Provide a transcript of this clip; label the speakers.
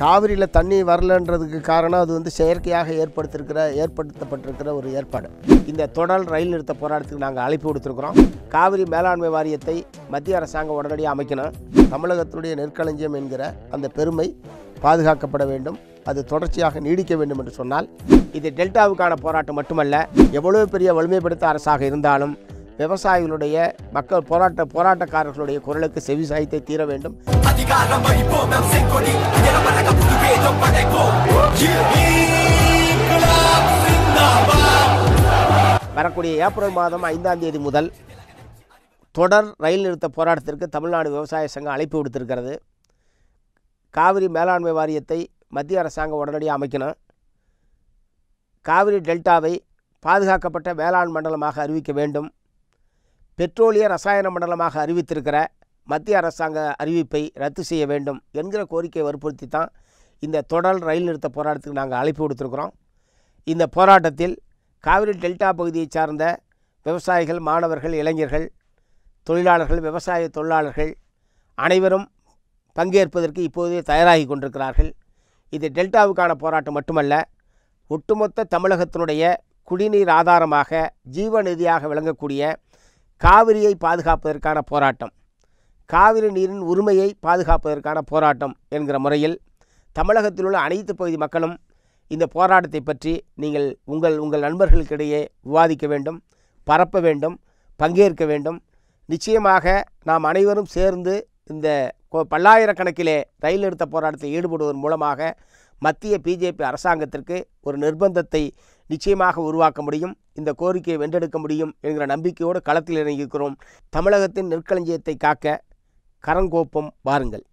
Speaker 1: காவிரியில் தண்ணி வரலன்றதுக்கு காரணம் அது வந்து செயற்கையாக ஏற்படுத்திருக்கிற ஏற்படுத்தப்பட்டிருக்கிற ஒரு ஏற்பாடு இந்த தொடர் ரயில் நிறுத்த போராட்டத்துக்கு நாங்கள் அழைப்பு கொடுத்துருக்குறோம் காவிரி மேலாண்மை வாரியத்தை மத்திய அரசாங்கம் உடனடியாக அமைக்கணும் தமிழகத்துடைய நெற்களஞ்சியம் என்கிற அந்த பெருமை பாதுகாக்கப்பட வேண்டும் அது தொடர்ச்சியாக நீடிக்க வேண்டும் என்று சொன்னால் இது டெல்டாவுக்கான போராட்டம் மட்டுமல்ல எவ்வளவு பெரிய வலிமைப்படுத்த அரசாக இருந்தாலும் விவசாயிகளுடைய மக்கள் போராட்ட போராட்டக்காரர்களுடைய குரலுக்கு செவி சாய்த்தை தீர வேண்டும் அதிகாரம் வரக்கூடிய ஏப்ரல் மாதம் ஐந்தாம் தேதி முதல் தொடர் ரயில் நிறுத்த போராட்டத்திற்கு தமிழ்நாடு விவசாய சங்கம் அழைப்பு விடுத்திருக்கிறது காவிரி மேலாண்மை வாரியத்தை மத்திய அரசாங்கம் உடனடியாக அமைக்கணும் காவிரி டெல்டாவை பாதுகாக்கப்பட்ட வேளாண் மண்டலமாக அறிவிக்க வேண்டும் பெட்ரோலிய ரசாயன மண்டலமாக அறிவித்திருக்கிற மத்திய அரசாங்க அறிவிப்பை ரத்து செய்ய வேண்டும் என்கிற கோரிக்கையை வற்புறுத்தி தான் இந்த தொடர் ரயில் நிறுத்த போராட்டத்துக்கு நாங்கள் அழைப்பு கொடுத்துருக்குறோம் இந்த போராட்டத்தில் காவிரி டெல்டா பகுதியை சார்ந்த விவசாயிகள் மாணவர்கள் இளைஞர்கள் தொழிலாளர்கள் விவசாய தொழிலாளர்கள் அனைவரும் பங்கேற்பதற்கு இப்போதே தயாராகி கொண்டிருக்கிறார்கள் இது டெல்டாவுக்கான போராட்டம் மட்டுமல்ல ஒட்டுமொத்த தமிழகத்தினுடைய குடிநீர் ஆதாரமாக ஜீவநிதியாக விளங்கக்கூடிய காவிரியை பாதுகாப்பதற்கான போராட்டம் காவிரி நீரின் உரிமையை பாதுகாப்பதற்கான போராட்டம் என்கிற முறையில் தமிழகத்தில் உள்ள அனைத்து பகுதி மக்களும் இந்த போராட்டத்தை பற்றி நீங்கள் உங்கள் உங்கள் நண்பர்களுக்கிடையே விவாதிக்க வேண்டும் பரப்ப வேண்டும் பங்கேற்க வேண்டும் நிச்சயமாக நாம் அனைவரும் சேர்ந்து இந்த பல்லாயிரக்கணக்கிலே ரயில் நிறுத்த போராட்டத்தில் ஈடுபடுவதன் மூலமாக மத்திய பிஜேபி அரசாங்கத்திற்கு ஒரு நிர்பந்தத்தை நிச்சயமாக உருவாக்க முடியும் இந்த கோரிக்கையை வென்றெடுக்க முடியும் என்கிற நம்பிக்கையோடு களத்தில் இறங்கியிருக்கிறோம் தமிழகத்தின் நெற்களஞ்சியத்தை காக்க கரங்கோப்பம் வாருங்கள்